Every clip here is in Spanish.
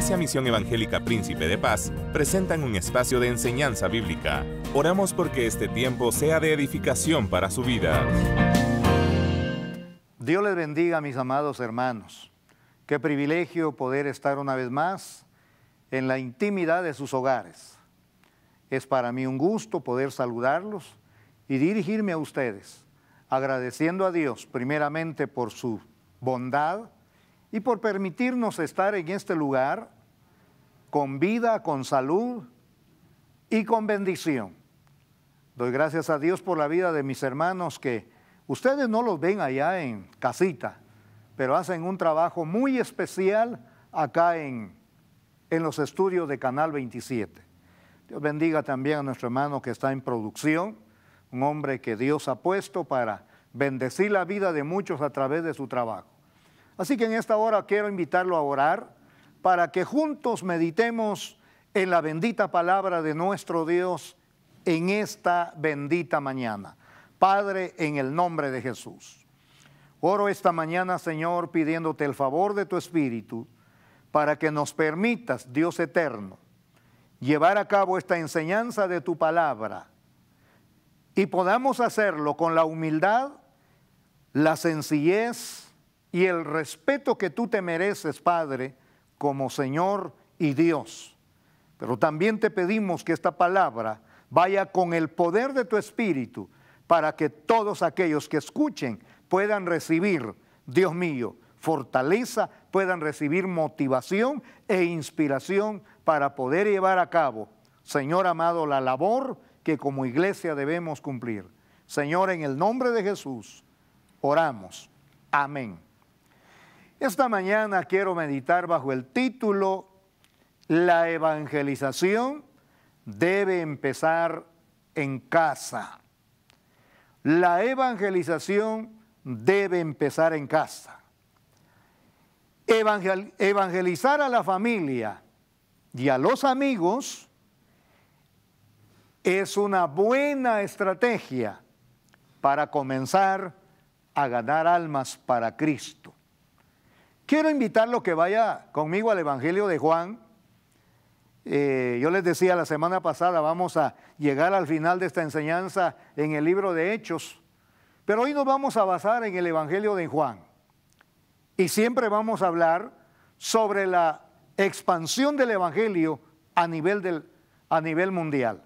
Esa Misión Evangélica Príncipe de Paz presentan un espacio de enseñanza bíblica. Oramos porque este tiempo sea de edificación para su vida. Dios les bendiga, mis amados hermanos. Qué privilegio poder estar una vez más en la intimidad de sus hogares. Es para mí un gusto poder saludarlos y dirigirme a ustedes, agradeciendo a Dios primeramente por su bondad, y por permitirnos estar en este lugar con vida, con salud y con bendición. Doy gracias a Dios por la vida de mis hermanos que ustedes no los ven allá en casita, pero hacen un trabajo muy especial acá en, en los estudios de Canal 27. Dios bendiga también a nuestro hermano que está en producción, un hombre que Dios ha puesto para bendecir la vida de muchos a través de su trabajo. Así que en esta hora quiero invitarlo a orar para que juntos meditemos en la bendita palabra de nuestro Dios en esta bendita mañana. Padre, en el nombre de Jesús. Oro esta mañana, Señor, pidiéndote el favor de tu Espíritu para que nos permitas, Dios eterno, llevar a cabo esta enseñanza de tu palabra y podamos hacerlo con la humildad, la sencillez y el respeto que tú te mereces, Padre, como Señor y Dios. Pero también te pedimos que esta palabra vaya con el poder de tu Espíritu para que todos aquellos que escuchen puedan recibir, Dios mío, fortaleza, puedan recibir motivación e inspiración para poder llevar a cabo, Señor amado, la labor que como iglesia debemos cumplir. Señor, en el nombre de Jesús, oramos. Amén. Esta mañana quiero meditar bajo el título La evangelización debe empezar en casa. La evangelización debe empezar en casa. evangelizar a la familia y a los amigos es una buena estrategia para comenzar a ganar almas para Cristo. Quiero invitarlo que vaya conmigo al Evangelio de Juan. Eh, yo les decía la semana pasada, vamos a llegar al final de esta enseñanza en el libro de Hechos, pero hoy nos vamos a basar en el Evangelio de Juan. Y siempre vamos a hablar sobre la expansión del Evangelio a nivel, del, a nivel mundial.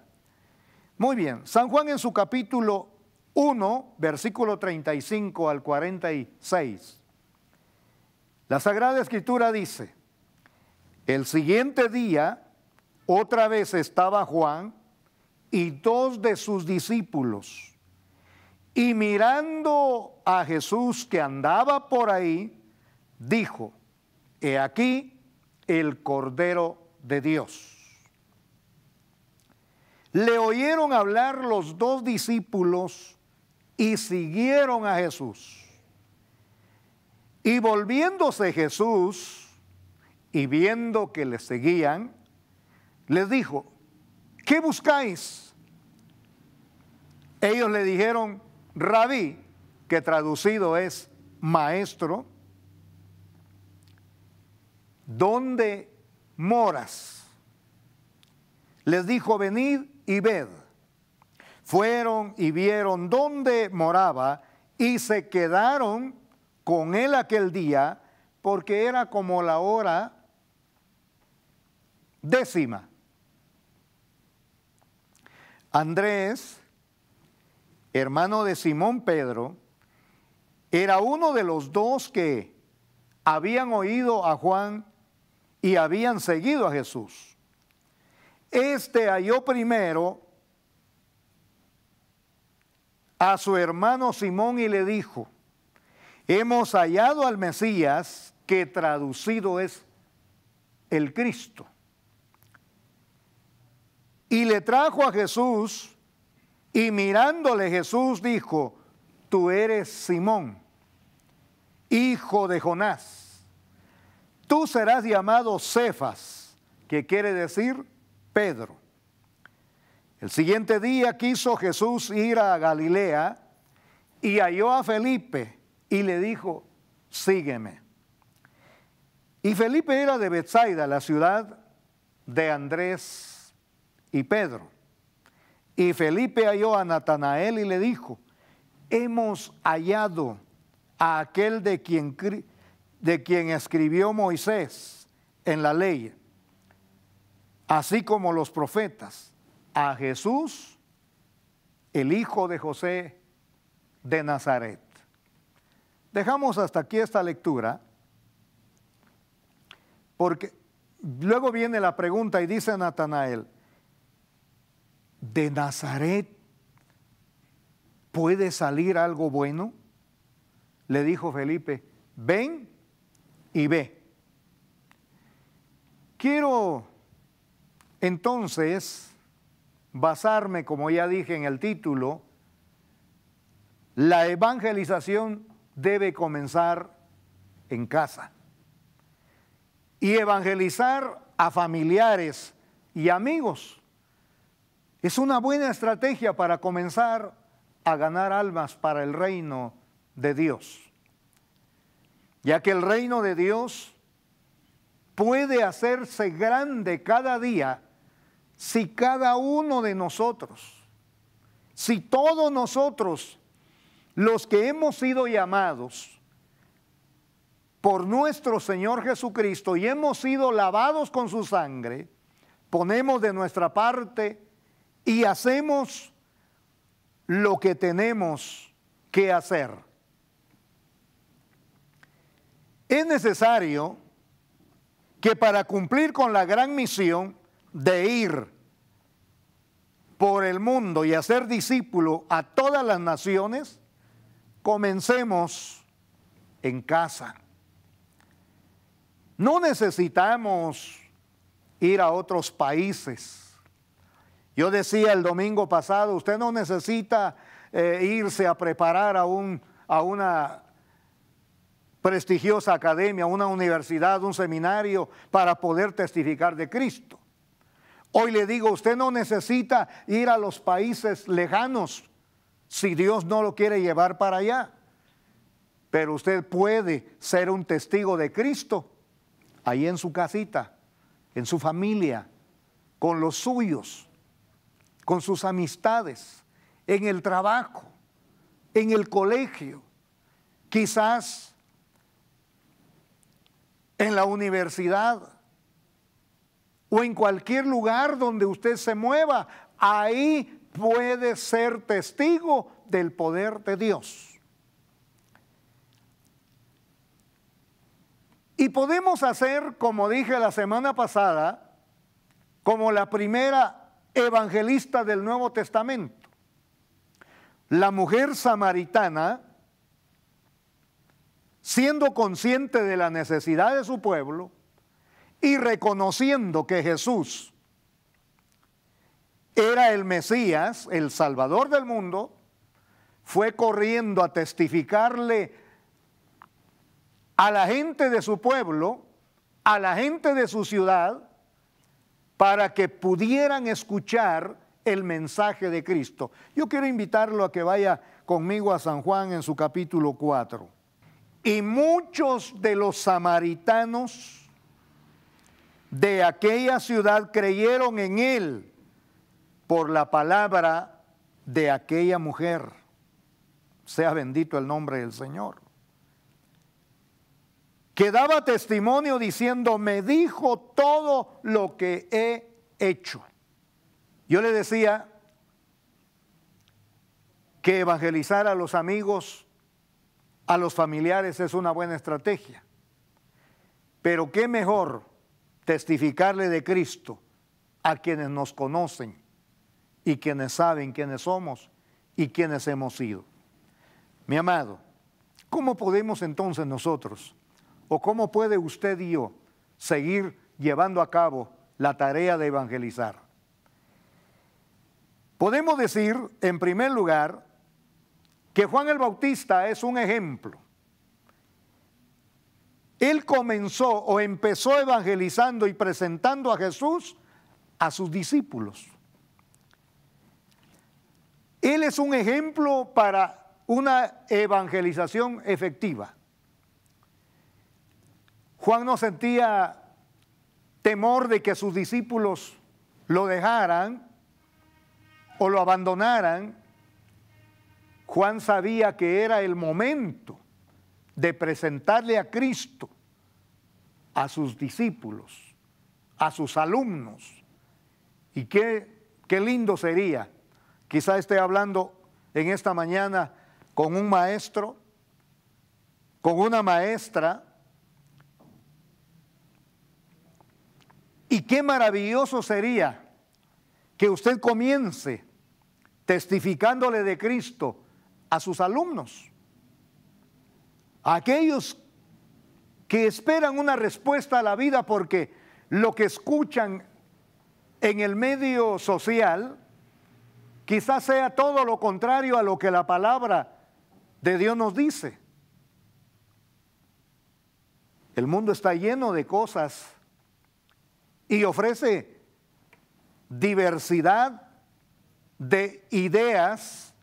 Muy bien, San Juan en su capítulo 1, versículo 35 al 46. La Sagrada Escritura dice, el siguiente día otra vez estaba Juan y dos de sus discípulos. Y mirando a Jesús que andaba por ahí, dijo, he aquí el Cordero de Dios. Le oyeron hablar los dos discípulos y siguieron a Jesús. Y volviéndose Jesús y viendo que le seguían, les dijo, ¿qué buscáis? Ellos le dijeron, rabí, que traducido es maestro, ¿dónde moras? Les dijo, venid y ved. Fueron y vieron dónde moraba y se quedaron con él aquel día, porque era como la hora décima. Andrés, hermano de Simón Pedro, era uno de los dos que habían oído a Juan y habían seguido a Jesús. Este halló primero a su hermano Simón y le dijo, Hemos hallado al Mesías, que traducido es el Cristo. Y le trajo a Jesús, y mirándole Jesús dijo, tú eres Simón, hijo de Jonás. Tú serás llamado Cefas, que quiere decir Pedro. El siguiente día quiso Jesús ir a Galilea y halló a Felipe y le dijo, sígueme. Y Felipe era de Bethsaida, la ciudad de Andrés y Pedro. Y Felipe halló a Natanael y le dijo, hemos hallado a aquel de quien, de quien escribió Moisés en la ley, así como los profetas, a Jesús, el hijo de José de Nazaret. Dejamos hasta aquí esta lectura, porque luego viene la pregunta y dice Natanael, ¿de Nazaret puede salir algo bueno? Le dijo Felipe, ven y ve. Quiero entonces basarme, como ya dije en el título, la evangelización debe comenzar en casa. Y evangelizar a familiares y amigos es una buena estrategia para comenzar a ganar almas para el reino de Dios. Ya que el reino de Dios puede hacerse grande cada día si cada uno de nosotros, si todos nosotros los que hemos sido llamados por nuestro Señor Jesucristo y hemos sido lavados con su sangre, ponemos de nuestra parte y hacemos lo que tenemos que hacer. Es necesario que para cumplir con la gran misión de ir por el mundo y hacer discípulo a todas las naciones, Comencemos en casa. No necesitamos ir a otros países. Yo decía el domingo pasado, usted no necesita eh, irse a preparar a, un, a una prestigiosa academia, una universidad, un seminario para poder testificar de Cristo. Hoy le digo, usted no necesita ir a los países lejanos si Dios no lo quiere llevar para allá. Pero usted puede ser un testigo de Cristo ahí en su casita, en su familia, con los suyos, con sus amistades, en el trabajo, en el colegio, quizás en la universidad o en cualquier lugar donde usted se mueva. Ahí puede ser testigo del poder de Dios. Y podemos hacer, como dije la semana pasada, como la primera evangelista del Nuevo Testamento, la mujer samaritana, siendo consciente de la necesidad de su pueblo y reconociendo que Jesús era el Mesías, el Salvador del mundo, fue corriendo a testificarle a la gente de su pueblo, a la gente de su ciudad, para que pudieran escuchar el mensaje de Cristo. Yo quiero invitarlo a que vaya conmigo a San Juan en su capítulo 4. Y muchos de los samaritanos de aquella ciudad creyeron en él por la palabra de aquella mujer. Sea bendito el nombre del Señor. Que daba testimonio diciendo, me dijo todo lo que he hecho. Yo le decía que evangelizar a los amigos, a los familiares es una buena estrategia. Pero qué mejor testificarle de Cristo a quienes nos conocen y quienes saben quiénes somos y quiénes hemos sido. Mi amado, ¿cómo podemos entonces nosotros, o cómo puede usted y yo, seguir llevando a cabo la tarea de evangelizar? Podemos decir, en primer lugar, que Juan el Bautista es un ejemplo. Él comenzó o empezó evangelizando y presentando a Jesús a sus discípulos. Él es un ejemplo para una evangelización efectiva. Juan no sentía temor de que sus discípulos lo dejaran o lo abandonaran. Juan sabía que era el momento de presentarle a Cristo a sus discípulos, a sus alumnos. Y qué, qué lindo sería Quizá esté hablando en esta mañana con un maestro, con una maestra. Y qué maravilloso sería que usted comience testificándole de Cristo a sus alumnos, a aquellos que esperan una respuesta a la vida porque lo que escuchan en el medio social Quizás sea todo lo contrario a lo que la palabra de Dios nos dice. El mundo está lleno de cosas y ofrece diversidad de ideas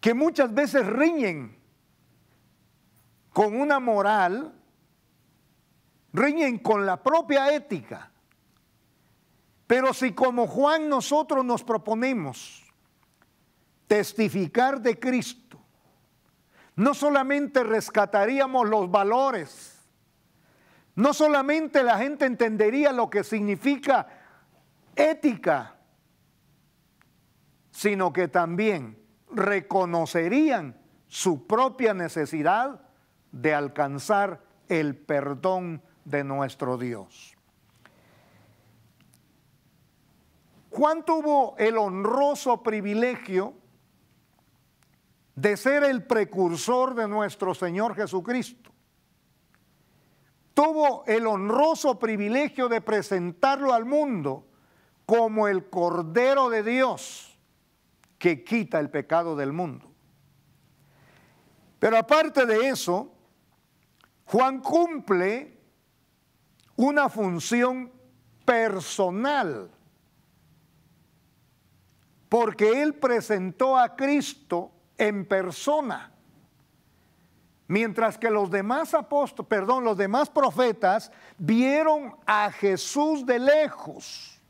que muchas veces riñen con una moral, riñen con la propia ética. Pero si como Juan nosotros nos proponemos testificar de Cristo, no solamente rescataríamos los valores, no solamente la gente entendería lo que significa ética, sino que también reconocerían su propia necesidad de alcanzar el perdón de nuestro Dios. Juan tuvo el honroso privilegio de ser el precursor de nuestro Señor Jesucristo. Tuvo el honroso privilegio de presentarlo al mundo como el Cordero de Dios que quita el pecado del mundo. Pero aparte de eso, Juan cumple una función personal porque él presentó a Cristo en persona. Mientras que los demás apóstoles, perdón, los demás profetas vieron a Jesús de lejos.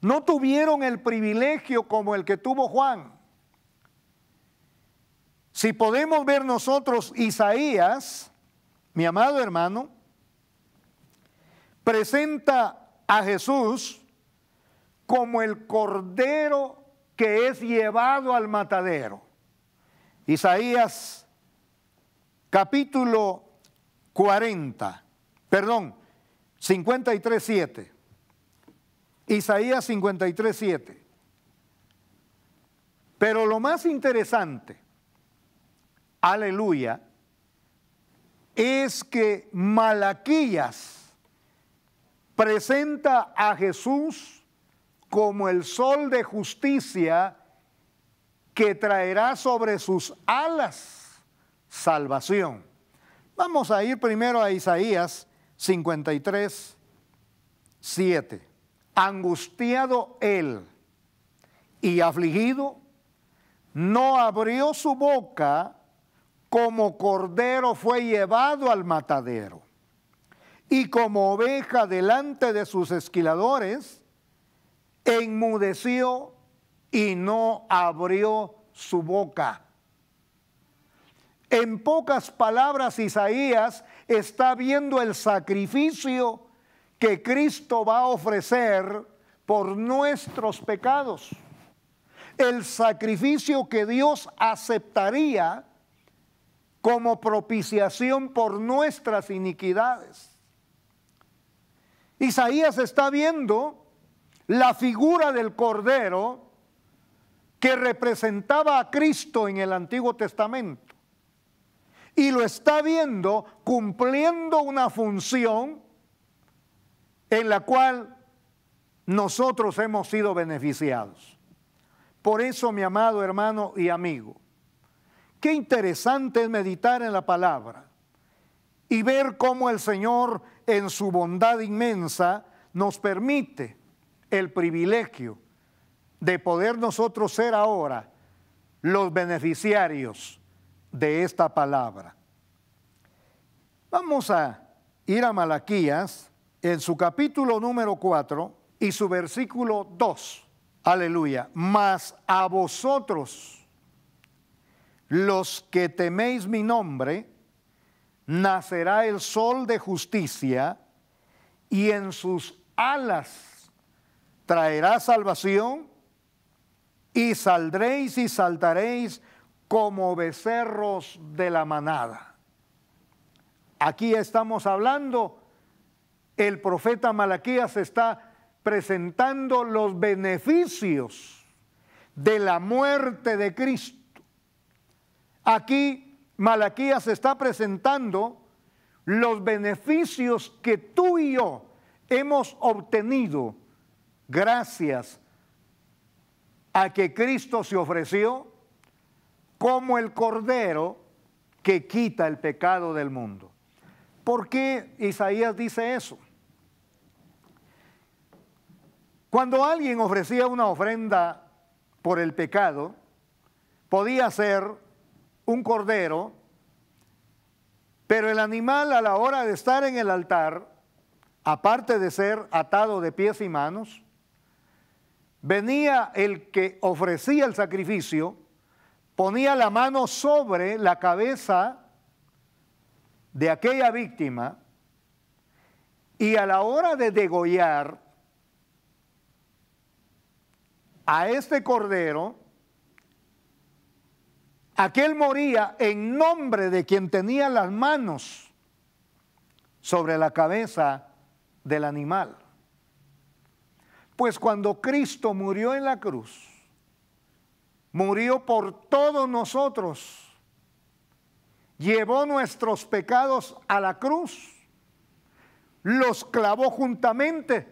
No tuvieron el privilegio como el que tuvo Juan. Si podemos ver nosotros Isaías, mi amado hermano, presenta a Jesús como el cordero que es llevado al matadero. Isaías capítulo 40, perdón, 53.7. Isaías 53.7. 7. Pero lo más interesante, aleluya, es que Malaquías presenta a Jesús como el sol de justicia que traerá sobre sus alas salvación. Vamos a ir primero a Isaías 53, 7. Angustiado él y afligido, no abrió su boca, como cordero fue llevado al matadero, y como oveja delante de sus esquiladores, enmudeció y no abrió su boca. En pocas palabras, Isaías está viendo el sacrificio que Cristo va a ofrecer por nuestros pecados. El sacrificio que Dios aceptaría como propiciación por nuestras iniquidades. Isaías está viendo la figura del Cordero que representaba a Cristo en el Antiguo Testamento. Y lo está viendo cumpliendo una función en la cual nosotros hemos sido beneficiados. Por eso, mi amado hermano y amigo, qué interesante es meditar en la palabra y ver cómo el Señor en su bondad inmensa nos permite el privilegio de poder nosotros ser ahora los beneficiarios de esta palabra. Vamos a ir a Malaquías en su capítulo número 4 y su versículo 2. Aleluya. Mas a vosotros, los que teméis mi nombre, nacerá el sol de justicia y en sus alas traerá salvación y saldréis y saltaréis como becerros de la manada. Aquí estamos hablando, el profeta Malaquías está presentando los beneficios de la muerte de Cristo. Aquí Malaquías está presentando los beneficios que tú y yo hemos obtenido gracias a que Cristo se ofreció como el Cordero que quita el pecado del mundo. ¿Por qué Isaías dice eso? Cuando alguien ofrecía una ofrenda por el pecado, podía ser un cordero, pero el animal a la hora de estar en el altar, aparte de ser atado de pies y manos, venía el que ofrecía el sacrificio, ponía la mano sobre la cabeza de aquella víctima y a la hora de degollar a este cordero, aquel moría en nombre de quien tenía las manos sobre la cabeza del animal. Pues cuando Cristo murió en la cruz, murió por todos nosotros, llevó nuestros pecados a la cruz, los clavó juntamente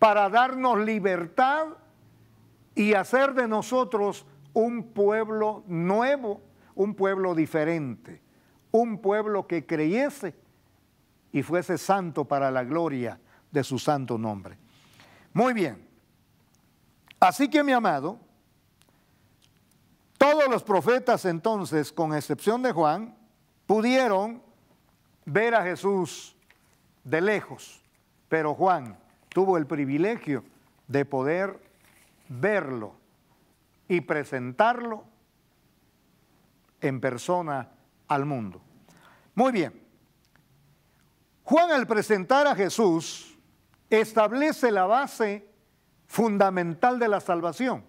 para darnos libertad y hacer de nosotros un pueblo nuevo, un pueblo diferente, un pueblo que creyese y fuese santo para la gloria de su santo nombre. Muy bien, Así que mi amado, todos los profetas entonces, con excepción de Juan, pudieron ver a Jesús de lejos, pero Juan tuvo el privilegio de poder verlo y presentarlo en persona al mundo. Muy bien, Juan al presentar a Jesús establece la base fundamental de la salvación.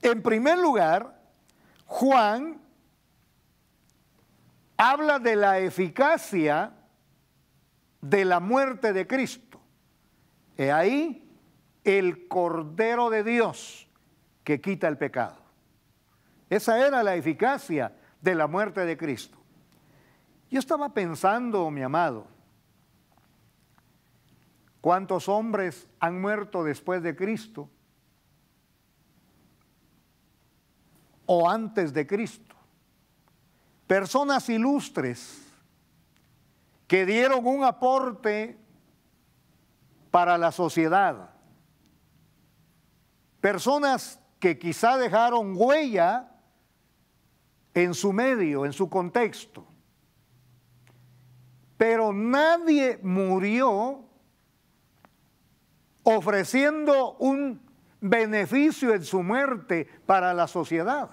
En primer lugar, Juan habla de la eficacia de la muerte de Cristo. He ahí el Cordero de Dios que quita el pecado. Esa era la eficacia de la muerte de Cristo. Yo estaba pensando, mi amado, ¿Cuántos hombres han muerto después de Cristo? O antes de Cristo. Personas ilustres que dieron un aporte para la sociedad. Personas que quizá dejaron huella en su medio, en su contexto. Pero nadie murió ofreciendo un beneficio en su muerte para la sociedad.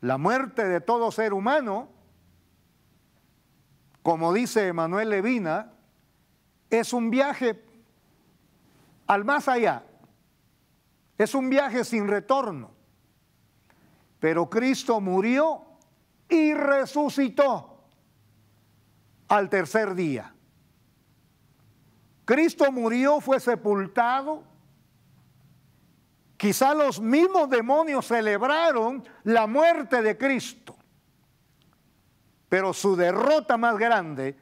La muerte de todo ser humano, como dice Emanuel Levina, es un viaje al más allá, es un viaje sin retorno. Pero Cristo murió y resucitó al tercer día. Cristo murió, fue sepultado. Quizá los mismos demonios celebraron la muerte de Cristo. Pero su derrota más grande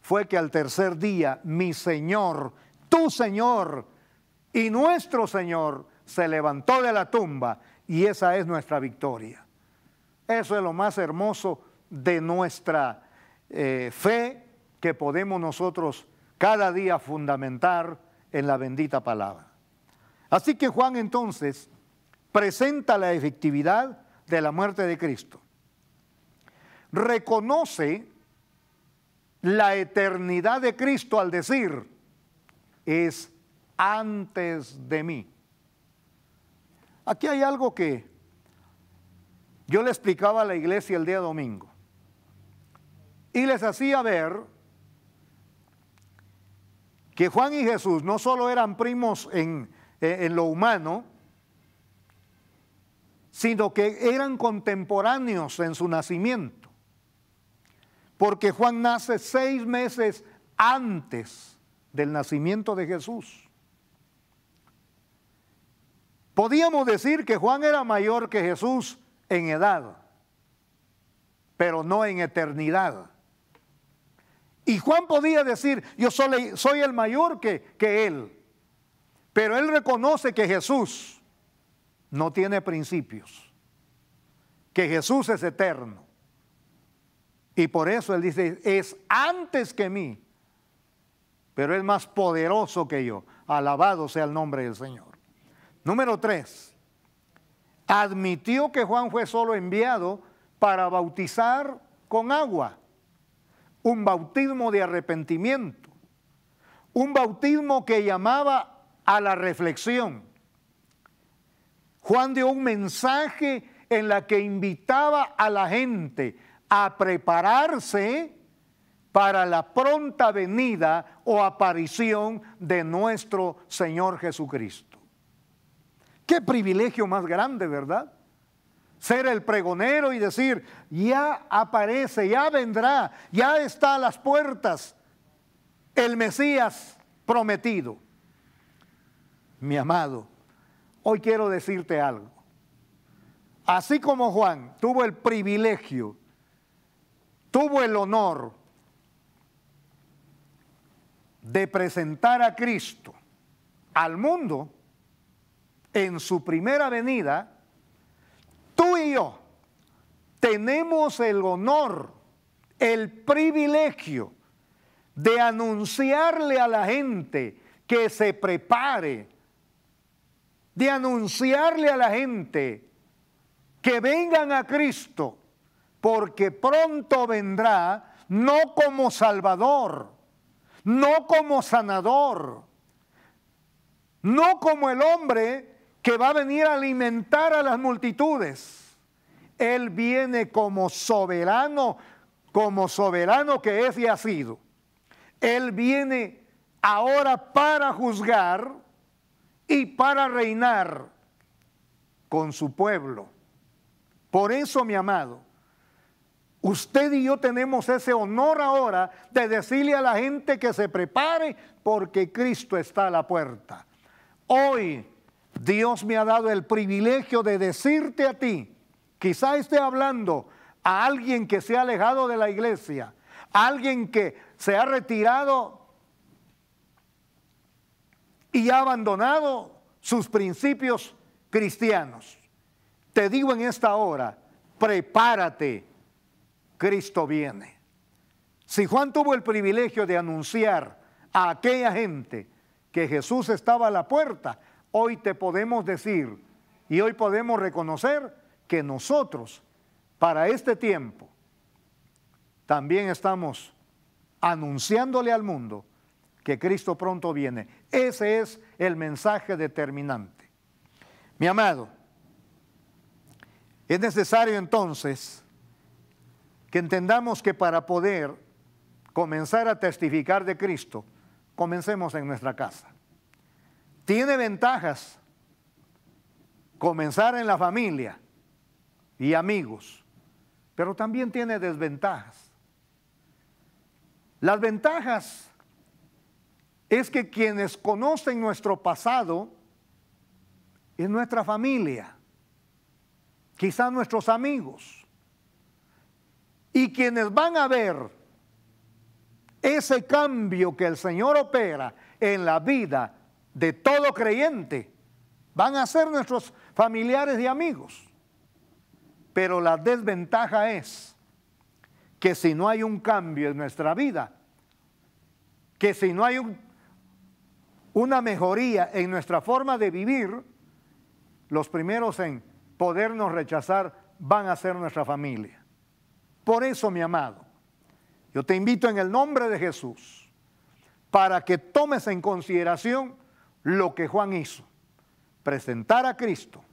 fue que al tercer día mi Señor, tu Señor y nuestro Señor se levantó de la tumba y esa es nuestra victoria. Eso es lo más hermoso de nuestra eh, fe que podemos nosotros cada día fundamentar en la bendita palabra. Así que Juan entonces presenta la efectividad de la muerte de Cristo. Reconoce la eternidad de Cristo al decir, es antes de mí. Aquí hay algo que yo le explicaba a la iglesia el día domingo y les hacía ver que Juan y Jesús no solo eran primos en, en lo humano, sino que eran contemporáneos en su nacimiento. Porque Juan nace seis meses antes del nacimiento de Jesús. Podíamos decir que Juan era mayor que Jesús en edad, pero no en eternidad. Y Juan podía decir, yo soy, el mayor que, que él. Pero él reconoce que Jesús no tiene principios, que Jesús es eterno. Y por eso él dice, es antes que mí, pero es más poderoso que yo. Alabado sea el nombre del Señor. Número tres, admitió que Juan fue solo enviado para bautizar con agua un bautismo de arrepentimiento, un bautismo que llamaba a la reflexión. Juan dio un mensaje en la que invitaba a la gente a prepararse para la pronta venida o aparición de nuestro Señor Jesucristo. Qué privilegio más grande, ¿verdad? ser el pregonero y decir, ya aparece, ya vendrá, ya está a las puertas el Mesías prometido. Mi amado, hoy quiero decirte algo. Así como Juan tuvo el privilegio, tuvo el honor de presentar a Cristo al mundo en su primera venida, tenemos el honor, el privilegio de anunciarle a la gente que se prepare, de anunciarle a la gente que vengan a Cristo, porque pronto vendrá no como Salvador, no como sanador, no como el hombre que va a venir a alimentar a las multitudes él viene como soberano, como soberano que es y ha sido. Él viene ahora para juzgar y para reinar con su pueblo. Por eso, mi amado, usted y yo tenemos ese honor ahora de decirle a la gente que se prepare porque Cristo está a la puerta. Hoy Dios me ha dado el privilegio de decirte a ti, Quizá esté hablando a alguien que se ha alejado de la iglesia, a alguien que se ha retirado y ha abandonado sus principios cristianos. Te digo en esta hora, prepárate, Cristo viene. Si Juan tuvo el privilegio de anunciar a aquella gente que Jesús estaba a la puerta, hoy te podemos decir y hoy podemos reconocer que nosotros para este tiempo también estamos anunciándole al mundo que Cristo pronto viene. Ese es el mensaje determinante. Mi amado, es necesario entonces que entendamos que para poder comenzar a testificar de Cristo, comencemos en nuestra casa. Tiene ventajas comenzar en la familia, y amigos, pero también tiene desventajas. Las ventajas es que quienes conocen nuestro pasado es nuestra familia, quizás nuestros amigos, y quienes van a ver ese cambio que el Señor opera en la vida de todo creyente, van a ser nuestros familiares y amigos. Pero la desventaja es que si no hay un cambio en nuestra vida, que si no hay una mejoría en nuestra forma de vivir, los primeros en podernos rechazar van a ser nuestra familia. Por eso, mi amado, yo te invito en el nombre de Jesús para que tomes en consideración lo que Juan hizo, presentar a Cristo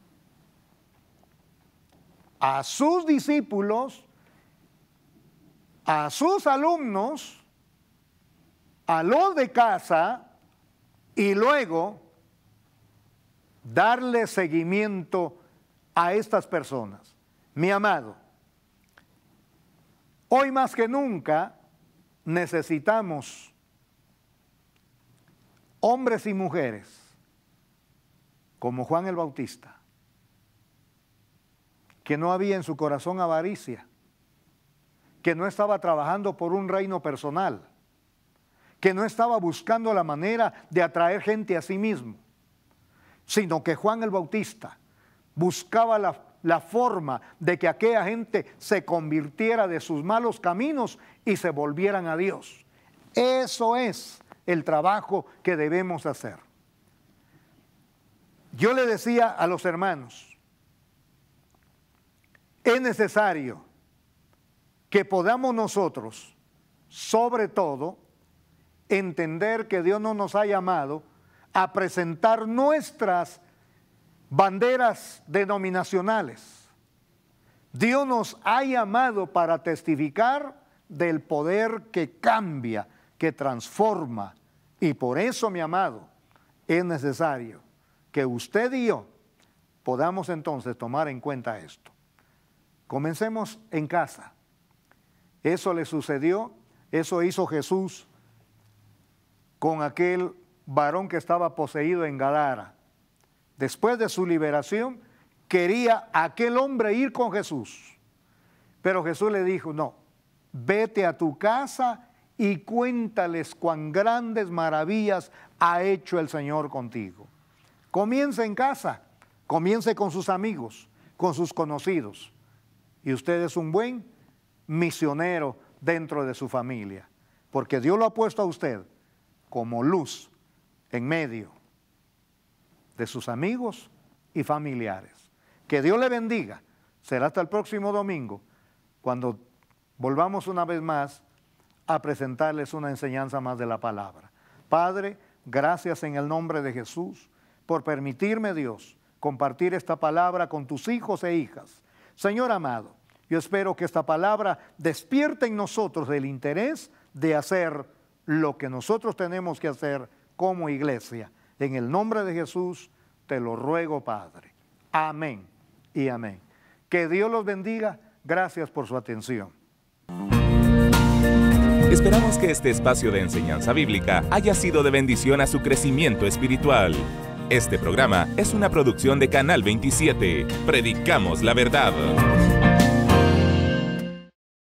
a sus discípulos, a sus alumnos, a los de casa y luego darle seguimiento a estas personas. Mi amado, hoy más que nunca necesitamos hombres y mujeres como Juan el Bautista que no había en su corazón avaricia, que no estaba trabajando por un reino personal, que no estaba buscando la manera de atraer gente a sí mismo, sino que Juan el Bautista buscaba la, forma de que aquella gente se convirtiera de sus malos caminos y se volvieran a Dios. Eso es el trabajo que debemos hacer. Yo le decía a los hermanos, es necesario que podamos nosotros, sobre todo, entender que Dios no nos ha llamado a presentar nuestras banderas denominacionales. Dios nos ha llamado para testificar del poder que cambia, que transforma. Y por eso, mi amado, es necesario que usted y yo podamos entonces tomar en cuenta esto. Comencemos en casa. Eso le sucedió, eso hizo Jesús con aquel varón que estaba poseído en Gadara. Después de su liberación, quería aquel hombre ir con Jesús. Pero Jesús le dijo, no, vete a tu casa y cuéntales cuán grandes maravillas ha hecho el Señor contigo. Comience en casa, comience con sus amigos, con sus conocidos y usted es un buen misionero dentro de su familia, porque Dios lo ha puesto a usted como luz en medio de sus amigos y familiares. Que Dios le bendiga. Será hasta el próximo domingo, cuando volvamos una vez más a presentarles una enseñanza más de la palabra. Padre, gracias en el nombre de Jesús por permitirme, Dios, compartir esta palabra con tus hijos e hijas Señor amado, yo espero que esta palabra despierte en nosotros el interés de hacer lo que nosotros tenemos que hacer como iglesia. En el nombre de Jesús te lo ruego, Padre. Amén y amén. Que Dios los bendiga. Gracias por su atención. Esperamos que este espacio de enseñanza bíblica haya sido de bendición a su crecimiento espiritual. Este programa es una producción de Canal 27. Predicamos la verdad.